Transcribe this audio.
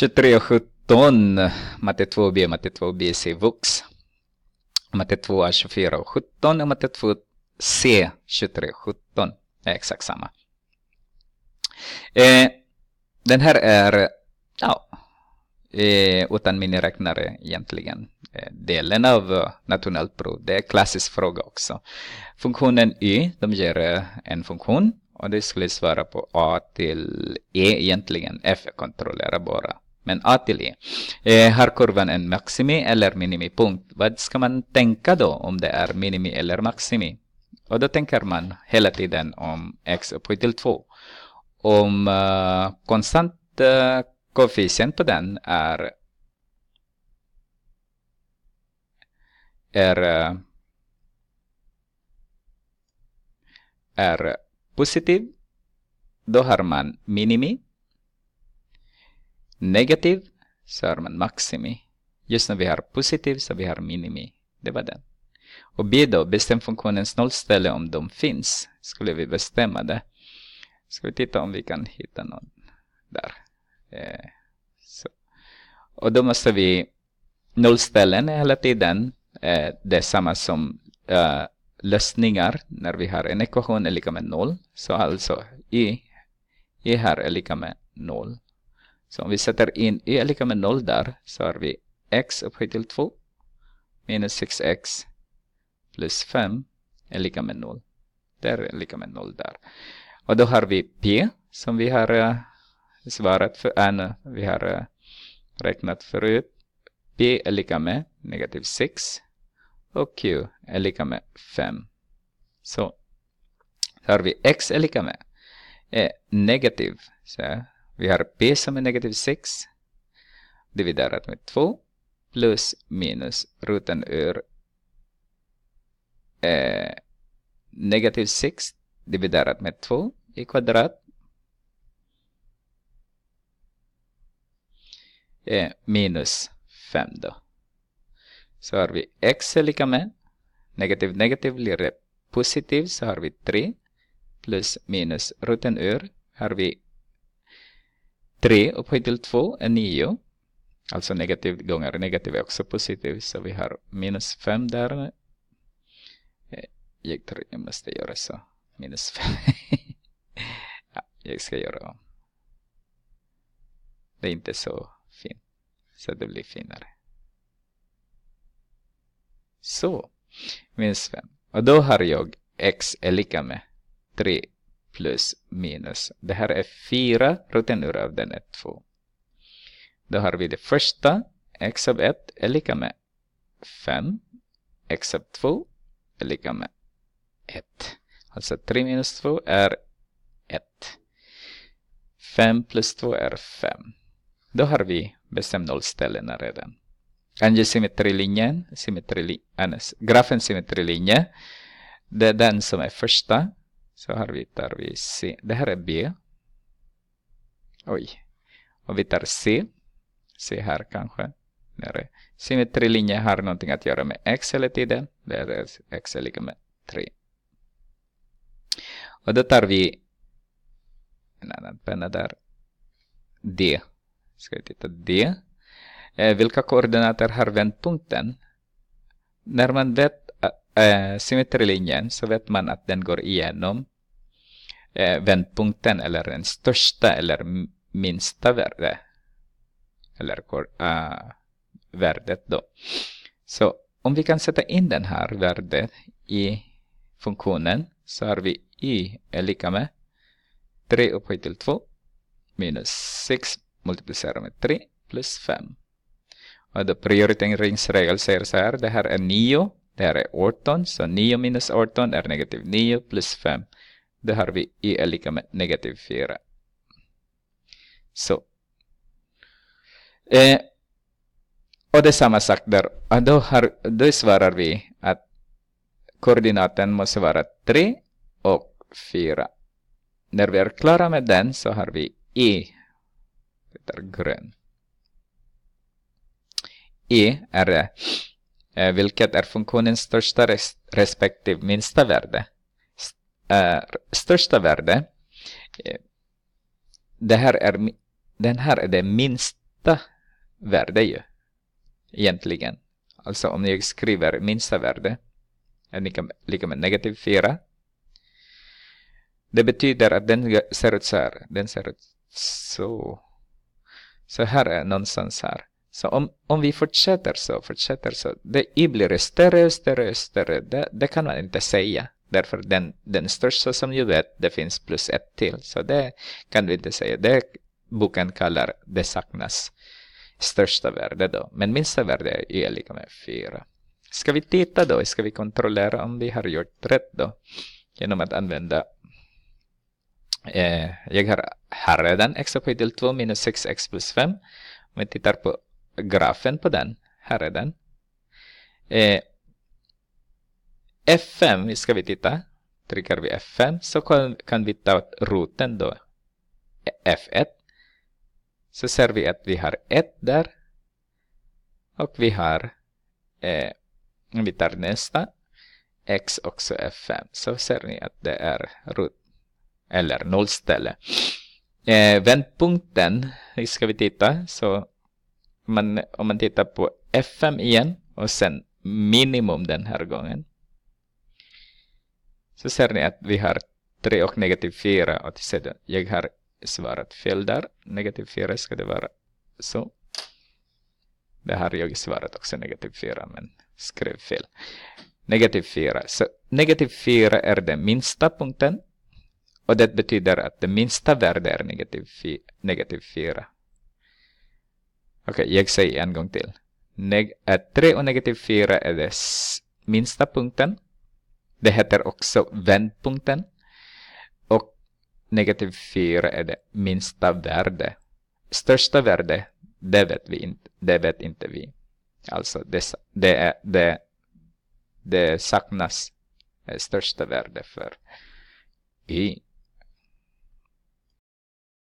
23.17 matte 2b, matte 2b C-vux. Matte 2a 24.17 och matte 2c 23.17 är exakt samma. Eh, den här är ja, eh, utan miniräknare egentligen. delen av nationellt prov, det är klassisk fråga också. Funktionen y, de ger en funktion och det skulle svara på a till e egentligen. f kontrollerar bara men A till E. Eh, har kurvan en maximi eller minimipunkt? Vad ska man tänka då om det är minimi eller maximi? Och då tänker man hela tiden om x upphöjt till 2. Om uh, konstant uh, koefficient på den är, är, uh, är positiv, då har man minimi negativ så har man maximi. Just när vi har positiv så vi har minimi. Det var den. Och B då, bestäm funktionens nollställe om de finns. Skulle vi bestämma det. Ska vi titta om vi kan hitta någon där. Eh, så. Och då måste vi nollställen hela tiden. Eh, det är samma som eh, lösningar när vi har en ekvation är lika med noll. Så alltså i, i här är lika med noll. Så om vi sätter in y är lika med 0 där så har vi x upphöjt till 2 minus 6x plus 5 är lika med 0. Där är lika med 0 där. Och då har vi p som vi har uh, svarat för, äh, vi har uh, räknat förut. p är lika med negativ 6 och q är lika med 5. Så har vi x är lika med eh, negativ så vi har p som är negativ 6 dividerat med 2 plus minus roten ur eh, negativ 6 dividerat med 2 i kvadrat eh, minus 5 då. Så har vi x är lika med negativ negativ blir det positiv så har vi 3 plus minus roten ur har vi 3 upphöjt till 2 är 9. Alltså negativ gånger negativ är också positiv, så vi har minus 5 där. Eh, jag tror jag måste göra så. Minus 5. ja, jag ska göra om. Det är inte så fint, så det blir finare. Så, minus 5. Och då har jag x är lika med 3 plus minus. Det här är fyra roten ur av den är 2. Då har vi det första, x sub 1 är lika med 5, x sub 2 är lika med 1. Alltså 3 minus 2 är 1. 5 plus 2 är 5. Då har vi bestämt nollställena redan. Ange symmetrilinjen, symmetri, symmetrilinje, det är den som är första så här tar vi C. Det här är B. Oj. Och vi tar C. C här kanske. Där symmetrilinjen har någonting att göra med X eller tiden. Där är X är lika med 3. Och då tar vi en annan penna där. D. Ska vi titta D. Eh, vilka koordinater har vändpunkten? När man vet äh, symmetrilinjen så vet man att den går igenom eh, vändpunkten eller den största eller minsta värde. Eller uh, värdet då. Så om vi kan sätta in den här värdet i funktionen så har vi y är lika med 3 upphöjt till 2 minus 6 multiplicerat med 3 plus 5. Och då prioriteringsregel säger så här, det här är 9, det här är 18, så 9 minus 18 är negativ 9 plus 5 det har vi i är lika med negativ 4. Så. Eh, och det är samma sak där. Då, har, då svarar vi att koordinaten måste vara 3 och 4. När vi är klara med den så har vi i. Det är grön. i är eh, vilket är funktionens största res respektive minsta värde. Eh, största värde. Eh, det här är, den här är det minsta värde ju. Egentligen. Alltså om jag skriver minsta värde. Är lika, lika med negativ 4. Det betyder att den ser ut så här. Den ser ut så. Så här är någonstans här. Så om, om vi fortsätter så, fortsätter så. Det blir större, och större, och större. Det, det kan man inte säga. Därför den, den största som jag vet, det finns plus ett till. Så det kan vi inte säga. Det boken kallar det saknas största värde då. Men minsta värde är lika med fyra. Ska vi titta då? Ska vi kontrollera om vi har gjort rätt då? Genom att använda eh, jag har, har redan x upphöjt till 2 minus 6x plus 5. Om vi tittar på grafen på den, här är den. Eh, F5 ska vi titta. Trycker vi F5 så kan, kan vi ta roten då. F1. Så ser vi att vi har 1 där. Och vi har, eh, vi tar nästa. X också F5. Så ser ni att det är rot. Eller nollställe. Eh, vändpunkten ska vi titta. Så man, om man tittar på F5 igen och sen minimum den här gången. Så ser ni att vi har 3 och negativ 4 och sidan. Jag har svarat fel där. Negativ 4 ska det vara så. Det har jag svarat också negativ 4 men skrev fel. Negativ 4. Så negativ 4 är den minsta punkten. Och det betyder att det minsta värdet är negativ, negativ 4. Okej, okay, jag säger en gång till. Neg att 3 och negativ 4 är den minsta punkten. Det heter också Vändpunkten. Och negativ 4 är det minsta värde. Största värde, det vet vi inte. Det vet inte vi. Alltså det, det, är, det, det saknas eh, största värde för y.